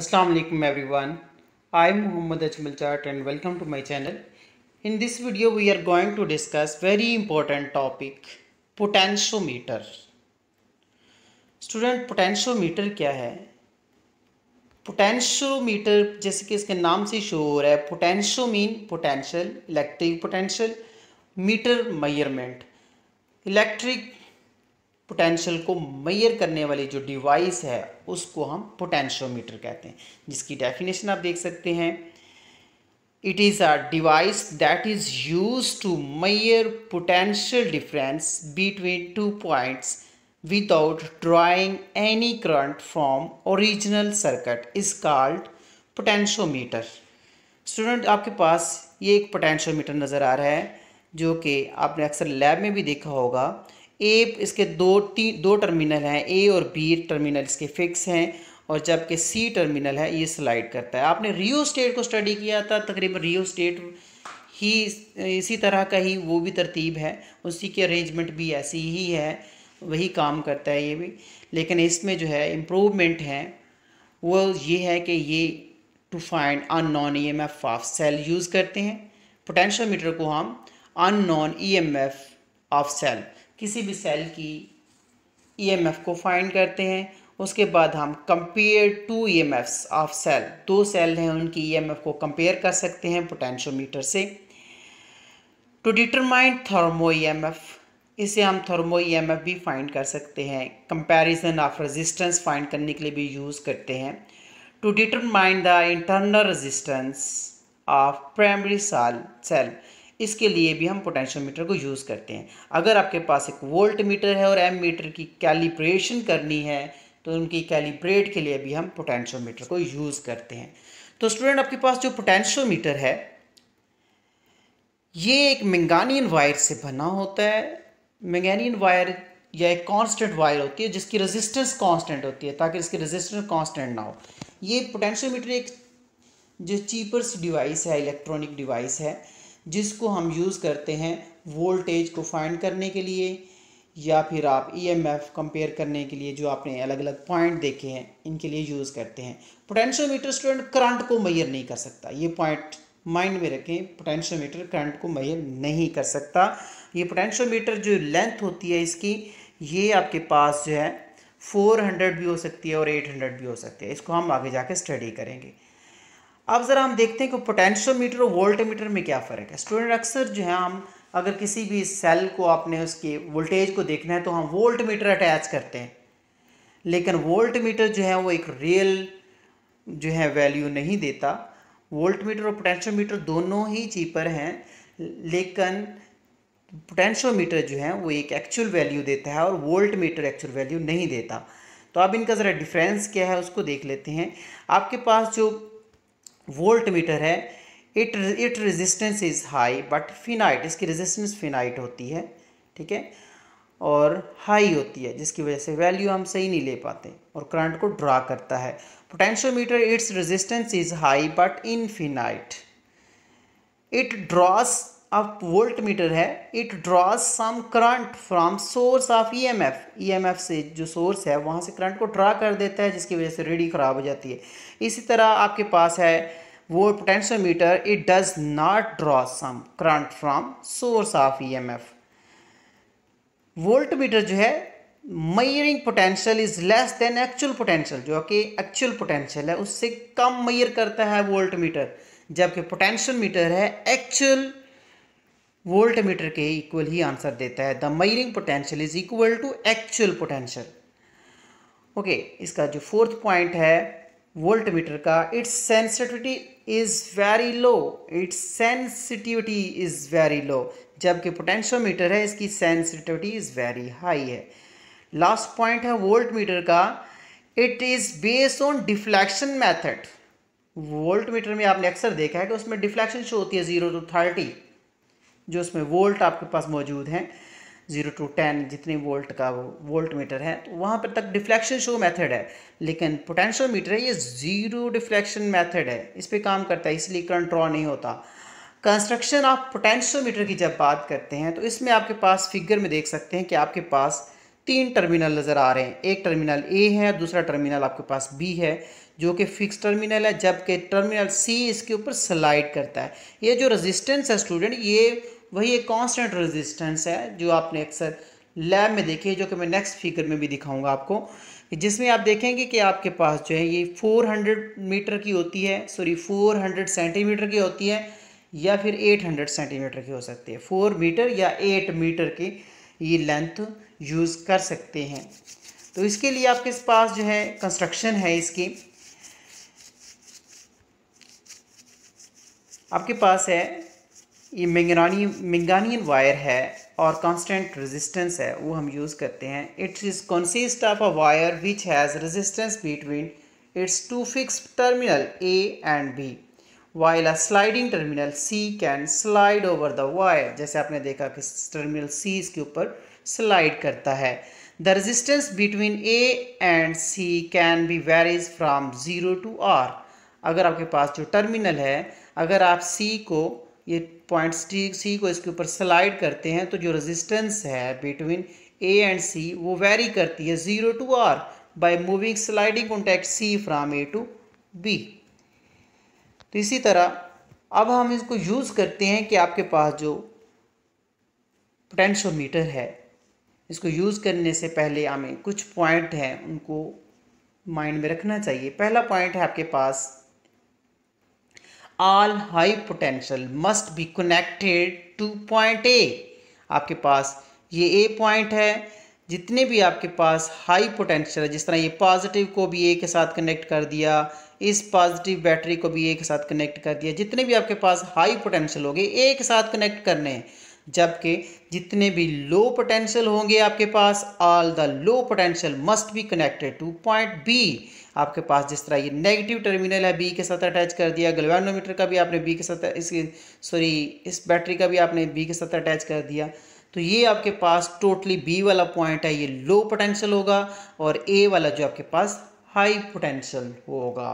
Assalamu alaikum everyone. I am Muhammad Ajmal chat and welcome to my channel. In this video we are going to discuss very important topic potentiometer. student potentiometer kya hai potentiometer jaise ki iske naam se show ho raha hai potentio mean potential electric potential meter measurement electric potential को measure करने वाली जो device है उसको हम potentiometer कहते हैं जिसकी डेफिनेशन आप देख सकते हैं it is a device that is use to measure potential difference between two points without drawing any current from original circuit is called potentiometer student आपके पास ये एक पोटेंशियोमीटर नज़र आ रहा है जो कि आपने अक्सर लैब में भी देखा होगा ए इसके दो तीन दो टर्मिनल हैं ए और बी टर्मिनल इसके फिक्स हैं और जबकि सी टर्मिनल है ये स्लाइड करता है आपने रियो स्टेट को स्टडी किया था तकरीबन रियो स्टेट ही इसी तरह का ही वो भी तरतीब है उसी की अरेंजमेंट भी ऐसी ही है वही काम करता है ये भी लेकिन इसमें जो है इम्प्रूवमेंट है वो ये है कि ये to find unknown E M F of cell use करते हैं पोटेंशियल मीटर को हम unknown E M F of cell किसी भी सेल की ईएमएफ e को फाइंड करते हैं उसके बाद हम compare two EMFs of cell दो सेल हैं उनकी ईएमएफ e को कंपेयर कर सकते हैं पोटेंशियोमीटर से टू डिटरमाइन थर्मो ईएमएफ इसे हम थर्मो ईएमएफ e भी फाइंड कर सकते हैं कंपैरिजन ऑफ रेजिस्टेंस फाइंड करने के लिए भी यूज़ करते हैं to determine the internal resistance of primary साल सेल इसके लिए भी हम पोटेंशियोमीटर को यूज़ करते हैं अगर आपके पास एक वोल्ट मीटर है और एम मीटर की कैलिब्रेशन करनी है तो उनकी कैलिब्रेट के लिए भी हम पोटेंशियोमीटर को यूज़ करते हैं तो स्टूडेंट आपके पास जो पोटेंशियोमीटर है ये एक मैंगानियन वायर से बना होता है मैंगानियन वायर या एक कांस्टेंट वायर होती है जिसकी रेजिस्टेंस कांस्टेंट होती है ताकि इसकी रेजिस्टेंस कांस्टेंट ना हो ये पोटेंशियोमीटर एक जो चीपर्स डिवाइस है इलेक्ट्रॉनिक डिवाइस है जिसको हम यूज़ करते हैं वोल्टेज को फाइंड करने के लिए या फिर आप ईएमएफ e कंपेयर करने के लिए जो आपने अलग अलग पॉइंट देखे हैं इनके लिए यूज़ करते हैं पोटेंशियोमीटर स्टूडेंट करंट को मैयर नहीं कर सकता ये पॉइंट माइंड में रखें पोटेंशियोमीटर करंट को मैयर नहीं कर सकता ये पोटेंशियोमीटर जो लेंथ होती है इसकी ये आपके पास जो है 400 भी हो सकती है और 800 भी हो सकती है इसको हम आगे जाके स्टडी करेंगे अब ज़रा हम देखते हैं कि पोटेंशियोमीटर और वोल्टमीटर में क्या फ़र्क है स्टूडेंट अक्सर जो है हम अगर किसी भी सेल को आपने उसके वोल्टेज को देखना है तो हम वोल्ट मीटर अटैच करते हैं लेकिन वोल्ट मीटर जो है वो एक रियल जो है वैल्यू नहीं देता वोल्ट मीटर और पोटेंशियोमीटर दोनों ही चीपर हैं लेकिन पोटेंशियोमीटर जो है वो एक एक्चुअल वैल्यू देता है और वोल्ट मीटर एक्चुअल वैल्यू नहीं देता तो अब इनका ज़रा डिफरेंस क्या है उसको देख लेते हैं आपके पास जो वोल्ट मीटर है it it resistance is high but finite इसकी रेजिस्टेंस फिनाइट होती है ठीक है और हाई होती है जिसकी वजह से वैल्यू हम सही नहीं ले पाते और करंट को ड्रा करता है meter its resistance is high but infinite it draws volt meter है it source of E M F E M F से जो सोर्स है वहाँ से करंट को ड्रा कर देता है जिसकी वजह से रेडी ख़राब हो जाती है इसी तरह आपके पास है वो potentiometer it does not draw some current from source of EMF volt meter जो है measuring potential is less than actual potential जो कि एक्चुअल पोटेंशियल है उससे कम मयर करता है वोल्ट मीटर जबकि पोटेंशियल मीटर है एक्चुअल वोल्ट मीटर के इक्वल ही आंसर देता है the measuring potential is equal to actual potential okay इसका जो फोर्थ पॉइंट है वोल्ट मीटर का its sensitivity is very low its sensitivity is very low जबकि मीटर है इसकी सेंसिटिविटी इज़ वेरी हाई है लास्ट पॉइंट है वोल्ट मीटर का it is based on deflection method volt meter में आपने अक्सर देखा है कि उसमें डिफ्लेक्शन शो होती है ज़ीरो टू थर्टी जो उसमें वोल्ट आपके पास मौजूद हैं ज़ीरो टू टेन जितने वोल्ट का वो वोल्ट मीटर है तो वहाँ पर तक डिफ्लेक्शन शो मेथड है लेकिन पोटेंशियल मीटर है ये ज़ीरो डिफ्लेक्शन मेथड है इस पर काम करता है इसलिए करंट ड्रॉ नहीं होता कंस्ट्रक्शन ऑफ पोटेंशियल मीटर की जब बात करते हैं तो इसमें आपके पास फिगर में देख सकते हैं कि आपके पास तीन टर्मिनल नज़र आ रहे हैं एक टर्मिनल ए है दूसरा टर्मिनल आपके पास बी है जो कि फिक्स टर्मिनल है जबकि टर्मिनल सी इसके ऊपर स्लाइड करता है ये जो रेजिस्टेंस है स्टूडेंट ये वही एक कांस्टेंट रेजिस्टेंस है जो आपने अक्सर लैब में देखी है जो कि मैं नेक्स्ट फिगर में भी दिखाऊंगा आपको जिसमें आप देखेंगे कि आपके पास जो है ये 400 मीटर की होती है सॉरी 400 सेंटीमीटर की होती है या फिर 800 सेंटीमीटर की हो सकती है 4 मीटर या 8 मीटर की ये लेंथ यूज़ कर सकते हैं तो इसके लिए आपके पास जो है कंस्ट्रक्शन है इसकी आपके पास है ये मिंगरानी मिंगानियन वायर है और कांस्टेंट रेजिस्टेंस है वो हम यूज़ करते हैं its is consist of a wire which has resistance between its two fix terminal A and B while a sliding terminal C can slide over the wire जैसे आपने देखा कि टर्मिनल सी इसके ऊपर स्लाइड करता है the resistance between A and C can be varies from zero to R अगर आपके पास जो टर्मिनल है अगर आप सी को ये पॉइंट्स टी सी को इसके ऊपर स्लाइड करते हैं तो जो रेजिस्टेंस है बिटवीन ए एंड सी वो वेरी करती है zero to R by moving sliding contact C from A to B तो इसी तरह अब हम इसको यूज़ करते हैं कि आपके पास जो पोटेंशियोमीटर है इसको यूज़ करने से पहले हमें कुछ पॉइंट हैं उनको माइंड में रखना चाहिए पहला पॉइंट है आपके पास all high potential must be connected to point A आपके पास ये ए पॉइंट है जितने भी आपके पास हाई पोटेंशियल है जिस तरह ये पॉजिटिव को भी ए के साथ कनेक्ट कर दिया इस पॉजिटिव बैटरी को भी ए के साथ कनेक्ट कर दिया जितने भी आपके पास हाई पोटेंशियल होंगे ए के साथ कनेक्ट करने हैं जबकि जितने भी लो पोटेंशियल होंगे आपके पास all the low potential must be connected to point B आपके पास जिस तरह ये नेगेटिव टर्मिनल है बी के साथ अटैच कर दिया गलवानोमीटर का भी आपने बी के साथ इस सॉरी इस बैटरी का भी आपने बी के साथ अटैच कर दिया तो ये आपके पास टोटली बी वाला पॉइंट है ये लो पोटेंशियल होगा और ए वाला जो आपके पास हाई पोटेंशियल होगा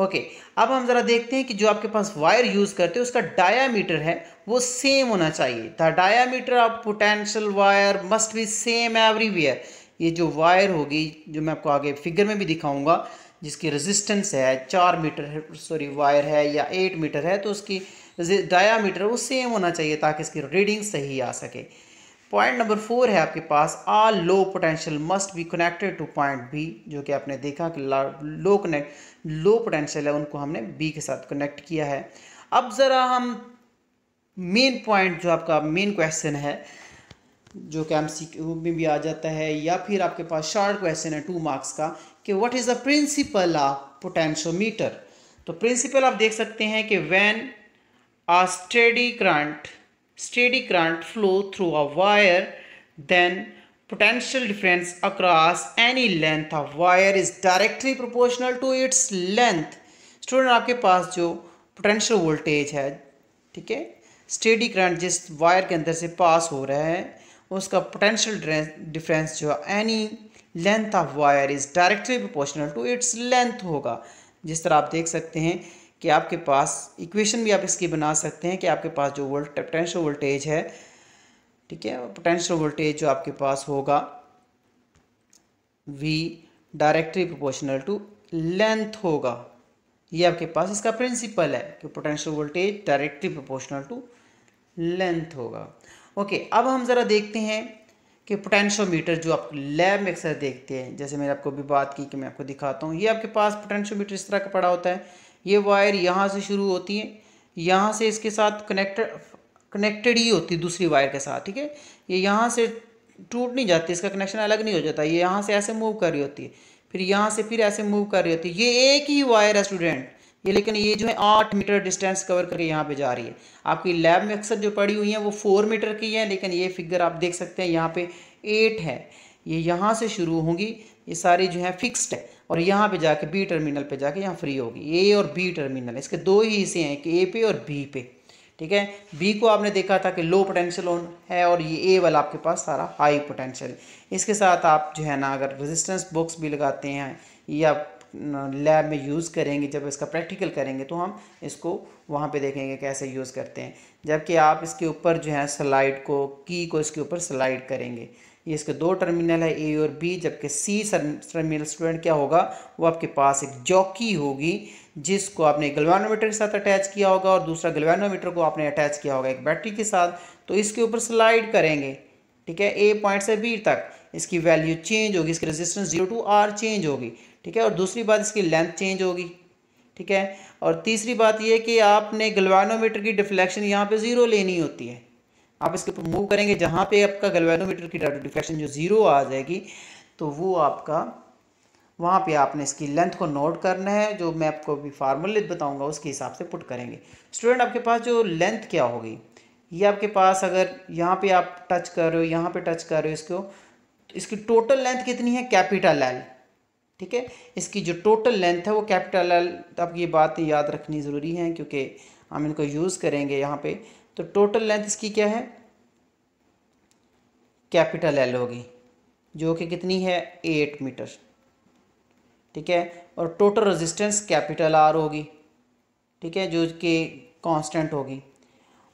ओके अब हम ज़रा देखते हैं कि जो आपके पास वायर यूज़ करते हैं उसका डायामीटर है वो सेम होना चाहिए the diameter of potential wire must be same everywhere ये जो वायर होगी जो मैं आपको आगे फिगर में भी दिखाऊंगा जिसकी रेजिस्टेंस है चार मीटर सॉरी वायर है या एट मीटर है तो उसकी डायामीटर वो सेम होना चाहिए ताकि इसकी रीडिंग सही आ सके पॉइंट नंबर फोर है आपके पास all low potential must be connected to point B जो कि आपने देखा कि लो कनेक्ट लो पोटेंशियल है उनको हमने बी के साथ कनेक्ट किया है अब ज़रा हम मेन पॉइंट जो आपका मेन क्वेश्चन है जो कि एम सी क्यू में भी आ जाता है या फिर आपके पास शार्ट क्वेश्चन है टू मार्क्स का कि what is the principle of potentiometer तो प्रिंसिपल आप देख सकते हैं कि when a steady current steady current flow through a wire then potential difference across any length of wire is directly proportional to its length student आपके पास जो potential voltage है ठीक है स्टेडी करंट जिस वायर के अंदर से पास हो रहा है उसका पोटेंशियल डिफरेंस जो है any length of wire is directly proportional to its length होगा जिस तरह आप देख सकते हैं कि आपके पास इक्वेशन भी आप इसकी बना सकते हैं कि आपके पास जो वोल्ट पोटेंशियल वोल्टेज है ठीक है पोटेंशियल वोल्टेज जो आपके पास होगा V directly proportional to length होगा ये आपके पास इसका प्रिंसिपल है कि potential voltage directly proportional to length होगा ओके अब हम ज़रा देखते हैं कि पोटेंशियोमीटर जो आप लैब में अक्सर देखते हैं जैसे मैंने आपको भी बात की कि मैं आपको दिखाता हूँ ये आपके पास पोटेंशियोमीटर इस तरह का पड़ा होता है ये वायर यहाँ से शुरू होती है यहाँ से इसके साथ कनेक्टेड कनेक्टेड ही होती है दूसरी वायर के साथ ठीक है ये यहाँ से टूट नहीं जाती इसका कनेक्शन अलग नहीं हो जाता ये यहाँ से ऐसे मूव कर रही होती है फिर यहाँ से फिर ऐसे मूव कर रही होती है ये एक ही वायर है स्टूडेंट ये लेकिन ये जो है आठ मीटर डिस्टेंस कवर करके यहाँ पे जा रही है आपकी लैब में अक्सर जो पड़ी हुई हैं वो फोर मीटर की है लेकिन ये फिगर आप देख सकते हैं यहाँ पे एट है ये यहाँ से शुरू होंगी ये सारी जो है फिक्स्ड है और यहाँ पे जाके बी टर्मिनल पे जाके यहाँ फ्री होगी ए और बी टर्मिनल इसके दो ही हिस्से हैं कि ए पे और बी पे ठीक है बी को आपने देखा था कि लो पोटेंशियल ऑन है और ये ए वाला आपके पास सारा हाई पोटेंशियल इसके साथ आप जो है ना अगर रेजिस्टेंस बॉक्स भी लगाते हैं या लैब में यूज़ करेंगे जब इसका प्रैक्टिकल करेंगे तो हम इसको वहाँ पे देखेंगे कैसे यूज़ करते हैं जबकि आप इसके ऊपर जो है स्लाइड को की को इसके ऊपर स्लाइड करेंगे ये इसके दो टर्मिनल है ए और बी जबकि सी टर्मिनल स्टूडेंट क्या होगा वो आपके पास एक जॉकी होगी जिसको आपने गलवानोमीटर के साथ अटैच किया होगा और दूसरा गलवानोमीटर को आपने अटैच किया होगा एक बैटरी के साथ तो इसके ऊपर स्लाइड करेंगे ठीक है ए पॉइंट से बी तक इसकी वैल्यू चेंज होगी इसकी resistance zero to R change होगी ठीक है और दूसरी बात इसकी लेंथ चेंज होगी ठीक है और तीसरी बात यह कि आपने गलवानोमीटर की डिफ्लेक्शन यहाँ पे ज़ीरो लेनी होती है आप इसके ऊपर मूव करेंगे जहाँ पे आपका गलवानोमीटर की डिफ्लेक्शन जो ज़ीरो आ जाएगी तो वो आपका वहाँ पे आपने इसकी लेंथ को नोट करना है जो मैं आपको अभी फार्मूले बताऊँगा उसके हिसाब से पुट करेंगे स्टूडेंट आपके पास जो लेंथ क्या होगी ये आपके पास अगर यहाँ पे आप टच कर रहे हो यहाँ पे टच कर रहे हो इसको तो इसकी टोटल लेंथ कितनी है कैपिटल एल ठीक है इसकी जो टोटल लेंथ है वो कैपिटल एल अब ये बात याद रखनी ज़रूरी है क्योंकि हम इनको यूज़ करेंगे यहाँ पे तो टोटल लेंथ इसकी क्या है कैपिटल एल होगी जो कि कितनी है एट मीटर ठीक है और टोटल रेजिस्टेंस कैपिटल आर होगी ठीक है जो कि कांस्टेंट होगी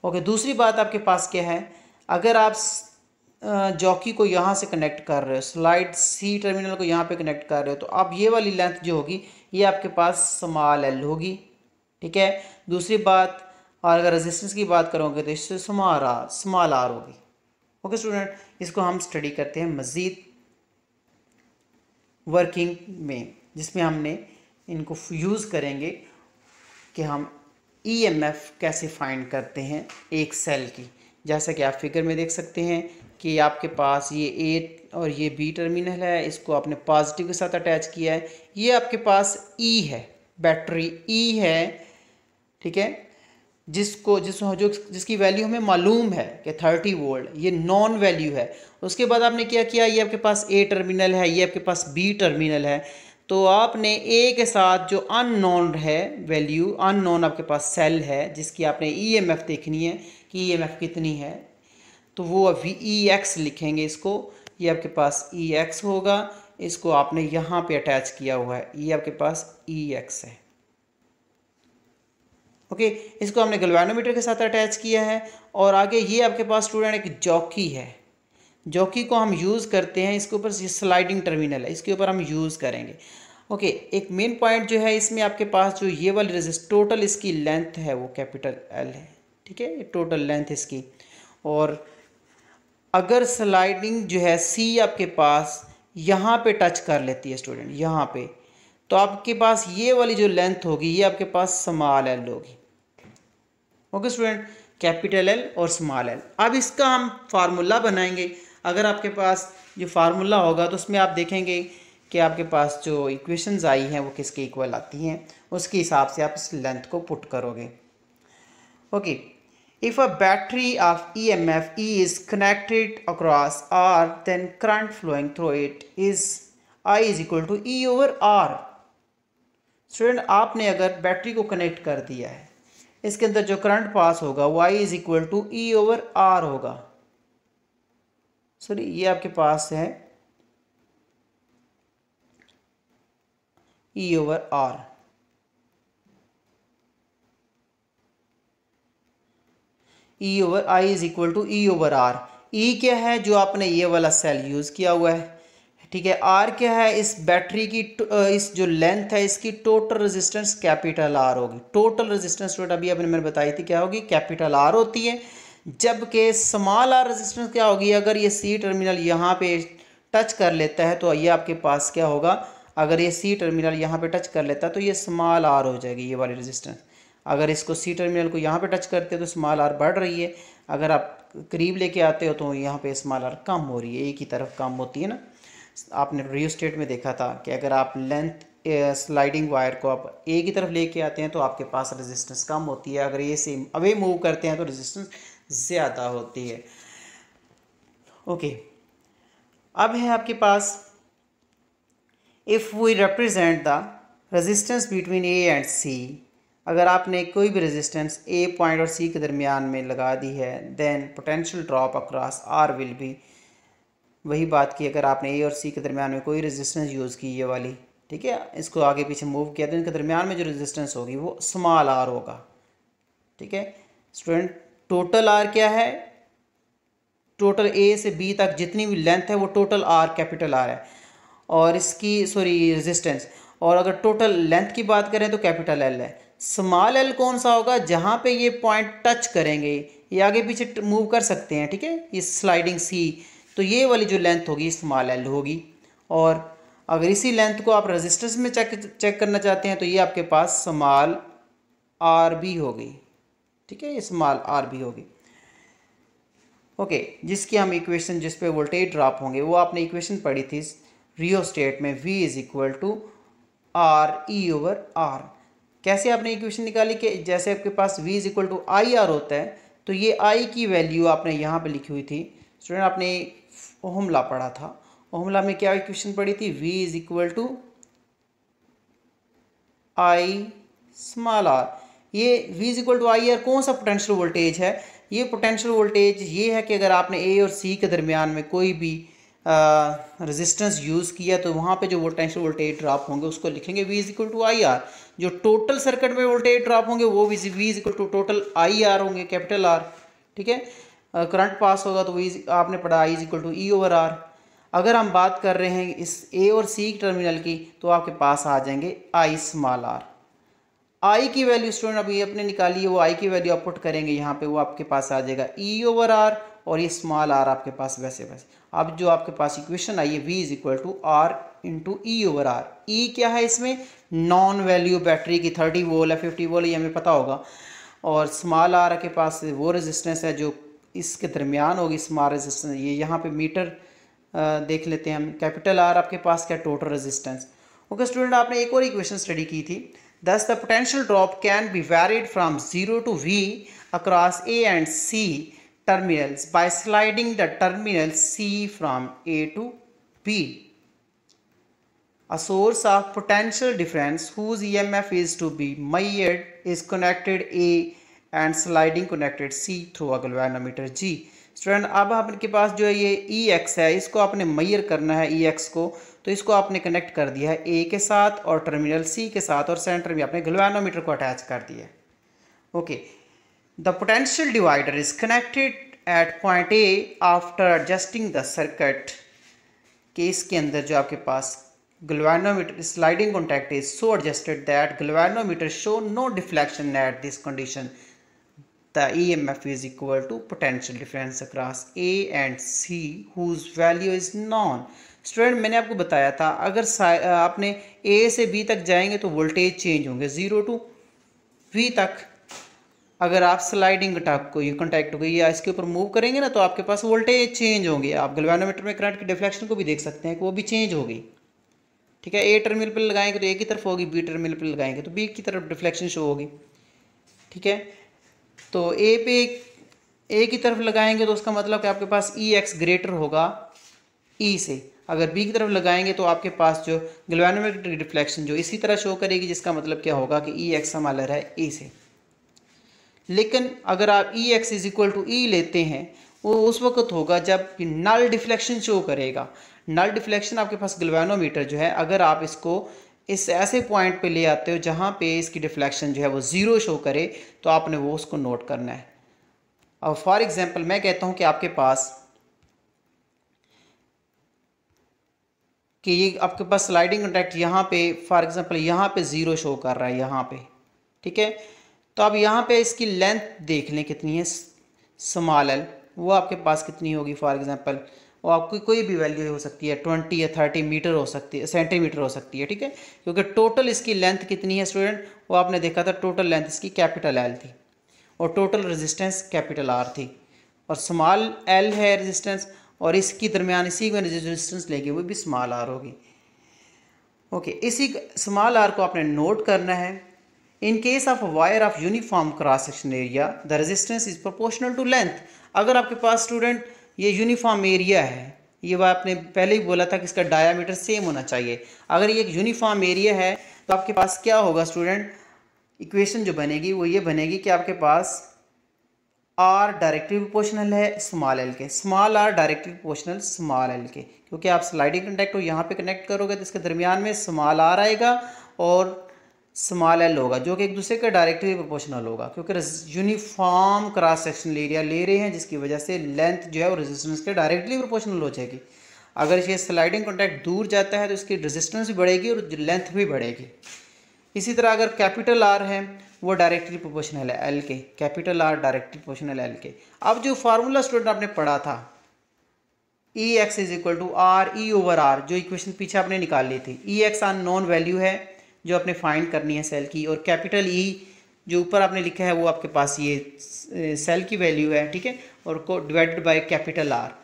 ओके दूसरी बात आपके पास क्या है अगर आप जॉकी को यहाँ से कनेक्ट कर रहे हो स्लाइड सी टर्मिनल को यहाँ पे कनेक्ट कर रहे हो तो आप ये वाली लेंथ जो होगी ये आपके पास समाल एल होगी ठीक है दूसरी बात और अगर रेजिस्टेंस की बात करोगे तो इससे समार आर समाल आर होगी ओके स्टूडेंट इसको हम स्टडी करते हैं मज़ीद वर्किंग में जिसमें हमने इनको यूज़ करेंगे कि हम एफ e कैसे फाइंड करते हैं एक सेल की जैसा कि आप फिगर में देख सकते हैं कि आपके पास ये ए और ये बी टर्मिनल है इसको आपने पॉजिटिव के साथ अटैच किया है ये आपके पास ई e है बैटरी ई e है ठीक है जिसको जिस जो जिसकी वैल्यू हमें मालूम है कि थर्टी वोल्ट ये नॉन वैल्यू है उसके बाद आपने क्या किया ये आपके पास ए टर्मिनल है ये आपके पास बी टर्मिनल है तो आपने ए के साथ जो अन है वैल्यू अन आपके पास सेल है जिसकी आपने ई एम एफ देखनी है कि ई कितनी है तो वो अभी ई e एक्स लिखेंगे इसको ये आपके पास ई e एक्स होगा इसको आपने यहाँ पे अटैच किया हुआ है ये आपके पास ई e एक्स है ओके इसको हमने गलवानोमीटर के साथ अटैच किया है और आगे ये आपके पास स्टूडेंट एक जॉकी है जॉकी को हम यूज़ करते हैं इसके ऊपर स्लाइडिंग टर्मिनल है इसके ऊपर हम यूज़ करेंगे ओके okay, एक मेन पॉइंट जो है इसमें आपके पास जो ये वाली रेजिस्ट टोटल इसकी लेंथ है वो कैपिटल एल है ठीक है टोटल लेंथ इसकी और अगर स्लाइडिंग जो है सी आपके पास यहाँ पे टच कर लेती है स्टूडेंट यहाँ पे तो आपके पास ये वाली जो लेंथ होगी ये आपके पास स्मॉल एल होगी ओके स्टूडेंट कैपिटल एल और स्मॉल एल अब इसका हम फार्मूला बनाएंगे अगर आपके पास जो फार्मूला होगा तो उसमें आप देखेंगे कि आपके पास जो इक्वेशंस आई हैं वो किसके इक्वल आती हैं उसके हिसाब से आप इस लेंथ को पुट करोगे okay If a battery of EMF E is connected across R, then current flowing through it is I is equal to E over R. Student आपने अगर बैटरी को कनेक्ट कर दिया है इसके अंदर जो करंट पास होगा Y is equal to E over R होगा सॉरी ये आपके पास है E over R E over I is equal to E over R E क्या है जो आपने ये वाला सेल यूज़ किया हुआ है ठीक है आर क्या है इस बैटरी की इस जो लेंथ है इसकी टोटल रेजिस्टेंस कैपिटल आर होगी टोटल रेजिस्टेंस टोटल अभी आपने मैंने बताई थी क्या होगी कैपिटल आर होती है जबकि स्मॉल आर रेजिस्टेंस क्या होगी अगर ये सी टर्मिनल यहाँ पे टच कर लेता है तो ये आपके पास क्या होगा अगर ये सी टर्मिनल यहाँ पे टच कर लेता है तो ये स्मॉल आर हो जाएगी ये वाली रेजिस्टेंस अगर इसको सी टर्मिनल को यहाँ पे टच करते हो तो स्मॉल आर बढ़ रही है अगर आप करीब लेके आते हो तो यहाँ पे स्मॉल आर कम हो रही है एक ही तरफ कम होती है ना आपने रियो स्टेट में देखा था कि अगर आप लेंथ स्लाइडिंग वायर को आप एक ही तरफ लेके आते हैं तो आपके पास रेजिस्टेंस कम होती है अगर ये सेम अवे मूव करते हैं तो रेजिस्टेंस ज़्यादा होती है ओके अब है आपके पास if we represent the resistance between A and C अगर आपने कोई भी रेजिस्टेंस ए पॉइंट और सी के दरमियान में लगा दी है then potential drop across R will भी वही बात की अगर आपने ए और सी के दरमियान में कोई रेजिस्टेंस यूज़ की ये वाली ठीक है इसको आगे पीछे मूव किया तो इनके दरमियान में जो रेजिस्टेंस होगी वो स्मॉल आर होगा ठीक है स्टूडेंट टोटल आर क्या है टोटल ए से बी तक जितनी भी लेंथ है वो टोटल आर कैपिटल आर है और इसकी सॉरी रेजिस्टेंस और अगर टोटल लेंथ की बात करें तो कैपिटल एल है स्मॉल एल कौन सा होगा जहाँ पे ये पॉइंट टच करेंगे ये आगे पीछे मूव कर सकते हैं ठीक है ये स्लाइडिंग सी तो ये वाली जो लेंथ होगी स्मॉल एल होगी और अगर इसी लेंथ को आप रेजिस्टेंस में चेक चेक करना चाहते हैं तो ये आपके पास स्मॉल आर भी होगी ठीक है ये स्मॉल आर भी होगी ओके जिसकी हम इक्वेशन जिस पे वोल्टेज ड्रॉप होंगे वो आपने इक्वेशन पढ़ी थी रियो स्टेट में V is equal to R E over R कैसे आपने इक्वेशन निकाली कि जैसे आपके पास v is equal to I R होता है तो ये आई की वैल्यू आपने यहाँ पे लिखी हुई थी स्टूडेंट आपने ओहमला पढ़ा था ओहमला में क्या इक्वेशन पढ़ी थी v is equal to I small R ये v is equal to I R कौन सा पोटेंशियल वोल्टेज है ये पोटेंशियल वोल्टेज ये है कि अगर आपने ए और सी के दरमियान में कोई भी रेजिस्टेंस यूज़ किया तो वहाँ पे जो पोटेंशियल वोल्टेज ड्रॉप होंगे उसको लिखेंगे V is equal to I R जो टोटल सर्किट में वोल्टेज ड्रॉप होंगे वो V V is equal to total I R होंगे कैपिटल आर ठीक है करंट पास होगा तो वी आपने पढ़ा I is equal to E over R अगर हम बात कर रहे हैं इस ए और सी टर्मिनल की तो आपके पास आ जाएंगे आई स्मॉल आर आई की वैल्यू स्टूडेंट अभी अपने निकाली है वो आई की वैल्यू आप पुट करेंगे यहाँ पे वो आपके पास आ जाएगा ई ओवर आर और ये स्मॉल आर आपके पास वैसे वैसे अब जो आपके पास इक्वेशन आई है V is equal to R into E over R E क्या है इसमें नॉन वैल्यू बैटरी की थर्टी वोल है फिफ्टी वोल ये हमें पता होगा और स्मॉल आर के पास वो रेजिस्टेंस है जो इसके दरमियान होगी स्मॉल रेजिस्टेंस ये यहाँ पे मीटर देख लेते हैं हम कैपिटल आर आपके पास क्या टोटल रेजिस्टेंस ओके स्टूडेंट आपने एक और इक्वेशन स्टडी की थी thus the potential drop can be varied from zero to V across A and C terminals by sliding the terminal C from A to B. A source of potential difference whose EMF is to be measured is connected A and sliding connected C through a galvanometer G. Student अब आपके पास जो है ये ई x है इसको आपने मैयर करना है ई एक्स को तो इसको आपने कनेक्ट कर दिया है ए के साथ और टर्मिनल सी के साथ और सेंटर में आपने गलवेनोमीटर को अटैच कर दिया है okay The potential divider is connected at point A after adjusting the circuit. case के अंदर जो आपके पास galvanometer sliding contact is so adjusted that galvanometer show no deflection at this condition. The EMF is equal to potential difference across A and C whose value is known. Student मैंने आपको बताया था अगर आपने ए से बी तक जाएंगे तो वोल्टेज चेंज होंगे ज़ीरो टू वी तक अगर आप स्लाइडिंग टाप को ये हो को या इसके ऊपर मूव करेंगे ना तो आपके पास वोल्टेज चेंज होंगे आप गलवानोमीटर में करंट की डिफ्लेक्शन को भी देख सकते हैं कि वो भी चेंज होगी ठीक है ए टर्मिनल पर लगाएंगे तो ए की तरफ होगी बी टर्मिनल पर लगाएंगे तो बी की तरफ डिफ्लेक्शन शो होगी ठीक है तो ए पे ए की तरफ लगाएंगे तो उसका मतलब कि आपके पास ई एक्स ग्रेटर होगा ई e से अगर बी की तरफ लगाएंगे तो आपके पास जो गलवानोमेट्रिक रिफ्लेक्शन जो इसी तरह शो करेगी जिसका मतलब क्या होगा कि ई e एक्स हमारा है ई से लेकिन अगर आप E X is equal to E लेते हैं वो उस वक्त होगा जब नल डिफ्लेक्शन शो करेगा नल डिफ्लेक्शन आपके पास गलवानोमीटर जो है अगर आप इसको इस ऐसे पॉइंट पे ले आते हो जहाँ पे इसकी डिफ्लेक्शन जो है वो ज़ीरो शो करे तो आपने वो उसको नोट करना है अब फॉर एग्ज़ाम्पल मैं कहता हूँ कि आपके पास कि ये आपके पास स्लाइडिंग कॉन्टैक्ट यहाँ पे फॉर एग्ज़ाम्पल यहाँ पे ज़ीरो शो कर रहा है यहाँ पे ठीक है तो अब यहाँ पे इसकी लेंथ देख लें कितनी है स्मॉल एल वो आपके पास कितनी होगी फॉर एग्ज़ाम्पल वो आपकी कोई भी वैल्यू हो सकती है ट्वेंटी या थर्टी मीटर हो सकती है सेंटीमीटर हो सकती है ठीक है क्योंकि टोटल इसकी लेंथ कितनी है स्टूडेंट वो आपने देखा था टोटल लेंथ इसकी कैपिटल एल थी और टोटल रजिस्टेंस कैपिटल आर थी और स्मॉल एल है रजिस्टेंस और इसकी दरमियान इसी में रजिस्टेंस लेगी वो भी स्मॉल आर होगी ओके इसी स्मॉल आर को आपने नोट करना है in case of wire of uniform cross section area the resistance is proportional to length अगर आपके पास स्टूडेंट ये यूनिफॉर्म एरिया है ये वह आपने पहले ही बोला था कि इसका डायामीटर सेम होना चाहिए अगर ये एक यूनिफॉर्म एरिया है तो आपके पास क्या होगा स्टूडेंट इक्वेशन जो बनेगी वो ये बनेगी कि आपके पास आर डायरेक्टली प्रोपोर्शनल है स्मॉल एल के small R directly proportional small L के क्योंकि आप स्लाइडिंग कंडक्ट हो यहाँ पे कनेक्ट करोगे तो इसके दरमियान में स्मॉल आर आएगा और स्मॉल एल होगा जो कि एक दूसरे के डायरेक्टली प्रोपोर्शनल होगा क्योंकि यूनिफॉर्म क्रॉस सेक्शनल एरिया ले रहे हैं जिसकी वजह से लेंथ जो है वो रेजिस्टेंस के डायरेक्टली प्रोपोर्शनल हो जाएगी अगर ये स्लाइडिंग कॉन्टैक्ट दूर जाता है तो इसकी रेजिस्टेंस भी बढ़ेगी और लेंथ भी बढ़ेगी इसी तरह अगर कैपिटल आर है वो डायरेक्टली प्रोपोर्शनल है एल के capital R directly proportional L के अब जो फार्मूला स्टूडेंट आपने पढ़ा था E X is equal to R E over R जो इक्वेशन पीछे आपने निकाल ली थी E X R known value है जो आपने फाइंड करनी है सेल की और कैपिटल ई e जो ऊपर आपने लिखा है वो आपके पास ये सेल की वैल्यू है ठीक है और को डिवाइडेड बाय कैपिटल आर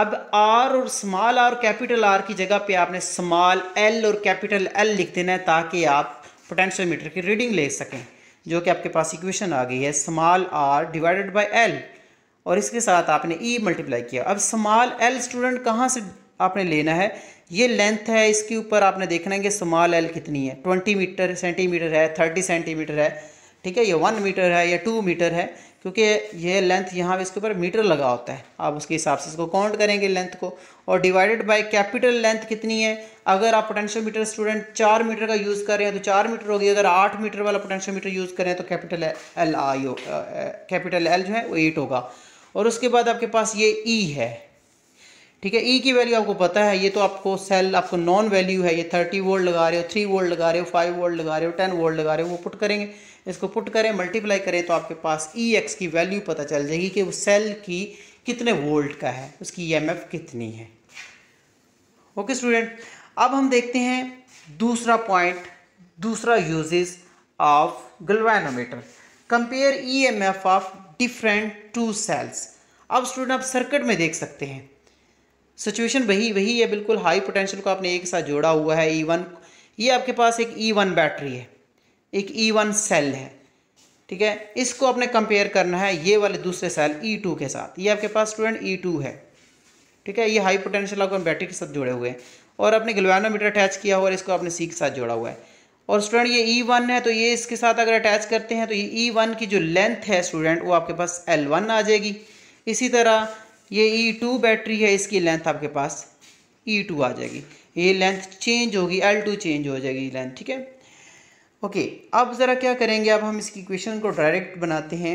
अब आर और स्मॉल आर कैपिटल आर की जगह पे आपने स्मॉल एल और कैपिटल एल लिख देना है ताकि आप पोटेंशियोमीटर की रीडिंग ले सकें जो कि आपके पास इक्वेशन आ गई है small R divided by L और इसके साथ आपने ई e मल्टीप्लाई किया अब स्मॉल एल स्टूडेंट कहाँ से आपने लेना है ये लेंथ है इसके ऊपर आपने देखना है कि स्मॉल एल कितनी है ट्वेंटी मीटर सेंटीमीटर है थर्टी सेंटीमीटर है ठीक है ये वन मीटर है या टू मीटर है क्योंकि ये लेंथ यहाँ पर इसके ऊपर मीटर लगा होता है आप उसके हिसाब से इसको काउंट करेंगे लेंथ को और डिवाइडेड बाय कैपिटल लेंथ कितनी है अगर आप पोटेंशियल मीटर स्टूडेंट चार मीटर का यूज़ कर रहे हैं तो चार मीटर होगी अगर आठ मीटर वाला पोटेंशियल मीटर यूज़ करें तो कैपिटल एल आई कैपिटल एल जो है वो एट होगा और उसके बाद आपके पास ये ई e है ठीक है ई e की वैल्यू आपको पता है ये तो आपको सेल आपको नॉन वैल्यू है ये थर्टी वोल्ट लगा रहे हो थ्री वोल्ट लगा रहे हो फाइव वोल्ट लगा रहे हो टेन वोल्ट लगा रहे हो वो पुट करेंगे इसको पुट करें मल्टीप्लाई करें तो आपके पास ई e एक्स की वैल्यू पता चल जाएगी कि वो सेल की कितने वोल्ट का है उसकी ई e कितनी है ओके स्टूडेंट अब हम देखते हैं दूसरा पॉइंट दूसरा uses of galvanometer compare E M F of different two cells अब स्टूडेंट आप सर्किट में देख सकते हैं सिचुएशन वही वही है बिल्कुल हाई पोटेंशियल को आपने एक साथ जोड़ा हुआ है ई e वन ये आपके पास एक ई वन बैटरी है एक ई वन सेल है ठीक है इसको आपने कंपेयर करना है ये वाले दूसरे सेल ई टू के साथ ये आपके पास स्टूडेंट ई टू है ठीक है ये हाई पोटेंशियल आपको बैटरी के साथ जुड़े हुए हैं और आपने ग्लवानोमीटर अटैच किया हुआ और इसको आपने सी के साथ जोड़ा हुआ है और स्टूडेंट ये ई e वन है तो ये इसके साथ अगर अटैच करते हैं तो ये ई e वन की जो लेंथ है स्टूडेंट वो आपके पास एल वन आ जाएगी इसी तरह ये ई e टू बैटरी है इसकी लेंथ आपके पास ई e टू आ जाएगी ये लेंथ चेंज होगी एल टू चेंज हो जाएगी लेंथ ठीक है ओके अब ज़रा क्या करेंगे अब हम इसकी इक्वेशन को डायरेक्ट बनाते हैं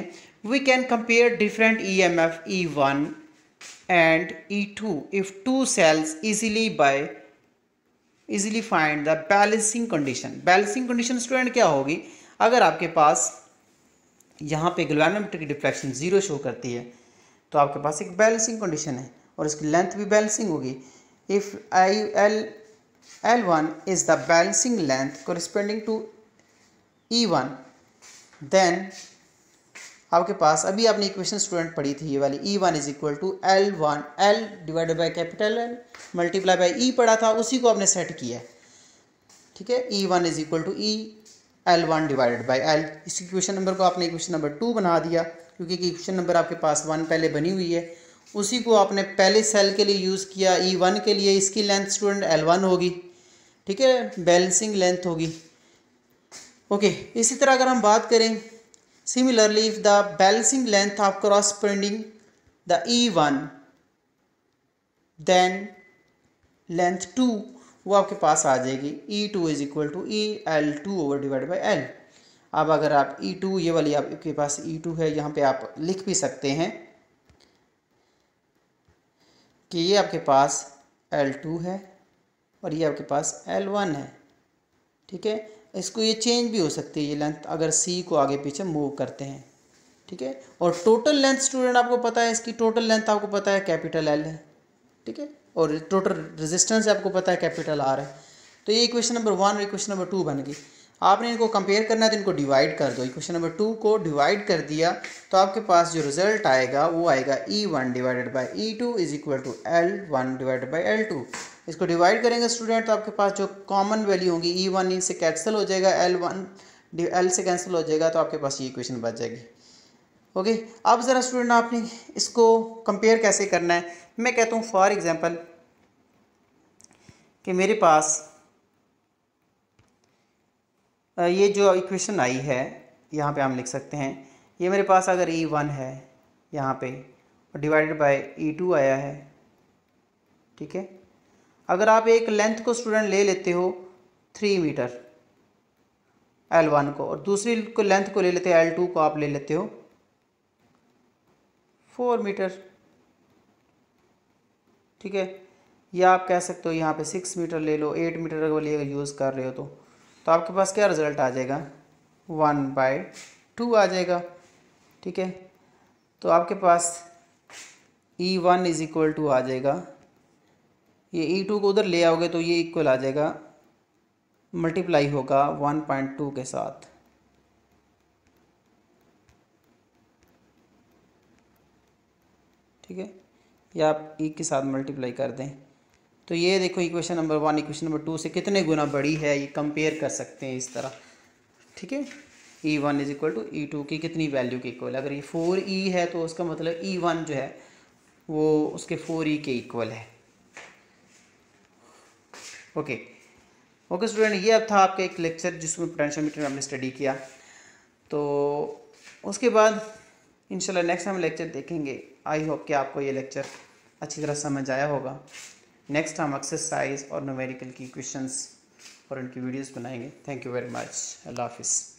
we can compare different E M F E one and E two if two cells easily by easily find the balancing condition balancing condition student क्या होगी अगर आपके पास यहाँ पे ग्लोनोमेट्रिक डिफ्लेक्शन ज़ीरो शो करती है तो आपके पास एक बैलेंसिंग कंडीशन है और इसकी लेंथ भी बैलेंसिंग होगी if I L L one is the balancing length corresponding to E one then आपके पास अभी आपने इक्वेशन स्टूडेंट पढ़ी थी ये वाली E one is equal to L one L divided by capital L multiply by E पढ़ा था उसी को आपने सेट किया ठीक है E one is equal to E L one divided by L इस इक्वेशन नंबर को आपने इक्वेशन नंबर टू बना दिया क्योंकि क्वेश्चन नंबर आपके पास वन पहले बनी हुई है उसी को आपने पहले सेल के लिए यूज़ किया ई e वन के लिए इसकी लेंथ स्टूडेंट एल वन होगी ठीक है बैलेंसिंग लेंथ होगी ओके इसी तरह अगर हम बात करें similarly if the balancing length of corresponding the E one then length two वो आपके पास आ जाएगी E two is equal to E L two over divide by L अब अगर आप ई e टू ये वाली आपके पास ई e टू है यहाँ पे आप लिख भी सकते हैं कि ये आपके पास एल टू है और ये आपके पास एल वन है ठीक है इसको ये चेंज भी हो सकती है ये लेंथ अगर सी को आगे पीछे मूव करते हैं ठीक है और टोटल लेंथ स्टूडेंट आपको पता है इसकी टोटल लेंथ आपको पता है कैपिटल एल है ठीक है और टोटल रेजिस्टेंस आपको पता है कैपिटल आर है तो ये क्वेश्चन नंबर वन और क्वेश्चन नंबर टू बन गई आपने इनको कंपेयर करना है तो इनको डिवाइड कर दो इक्वेशन नंबर टू को डिवाइड कर दिया तो आपके पास जो रिजल्ट आएगा वो आएगा E one divided by E two is equal to L one divided by L two इसको डिवाइड करेंगे स्टूडेंट तो आपके पास जो कॉमन वैल्यू होंगी ई वन इनसे कैंसिल हो जाएगा एल वन एल से कैंसिल हो जाएगा तो आपके पास ये इक्वेशन बच जाएगी ओके अब ज़रा स्टूडेंट आपने इसको कंपेयर कैसे करना है मैं कहता हूँ फॉर एग्ज़ाम्पल कि मेरे पास ये जो इक्वेशन आई है यहाँ पे हम लिख सकते हैं ये मेरे पास अगर ई e वन है यहाँ पे और डिवाइडेड बाय ई टू आया है ठीक है अगर आप एक लेंथ को स्टूडेंट ले लेते हो थ्री मीटर एल वन को और दूसरी को लेंथ को ले लेते हो एल टू को आप ले लेते हो फोर मीटर ठीक है या आप कह सकते हो यहाँ पे सिक्स मीटर ले लो एट मीटर अगर यूज़ कर रहे हो तो तो आपके पास क्या रिजल्ट आ जाएगा वन बाई टू आ जाएगा ठीक है तो आपके पास E one is equal to आ जाएगा ये ई e टू को उधर ले आओगे तो ये इक्वल आ जाएगा मल्टीप्लाई होगा वन पॉइंट टू के साथ ठीक है या आप ई e के साथ मल्टीप्लाई कर दें तो ये देखो equation number one equation number two से कितने गुना बड़ी है ये कंपेयर कर सकते हैं इस तरह ठीक है E one is equal to E two की कितनी वैल्यू के इक्वल अगर ये फोर ई e है तो उसका मतलब ई e वन जो है वो उसके फोर ई e के इक्वल है ओके ओके स्टूडेंट ये अब था आपका एक लेक्चर जिसमें पोटेंशियल मीटर हमने स्टडी किया तो उसके बाद इंशाल्लाह नेक्स्ट हम लेक्चर देखेंगे आई होप कि आपको ये लेक्चर अच्छी तरह समझ आया होगा नेक्स्ट हम एक्सरसाइज और नोमेरिकल की क्वेश्चंस और उनकी वीडियोस बनाएंगे थैंक यू वेरी मच अल्लाह हाफिज़